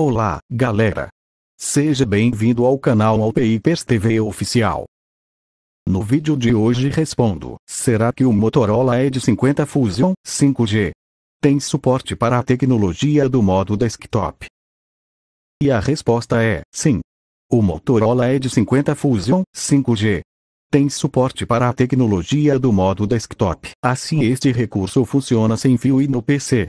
Olá, galera! Seja bem-vindo ao canal Alpipers TV Oficial. No vídeo de hoje respondo, será que o Motorola Edge 50 Fusion 5G tem suporte para a tecnologia do modo desktop? E a resposta é, sim. O Motorola Edge 50 Fusion 5G tem suporte para a tecnologia do modo desktop. Assim este recurso funciona sem fio e no PC,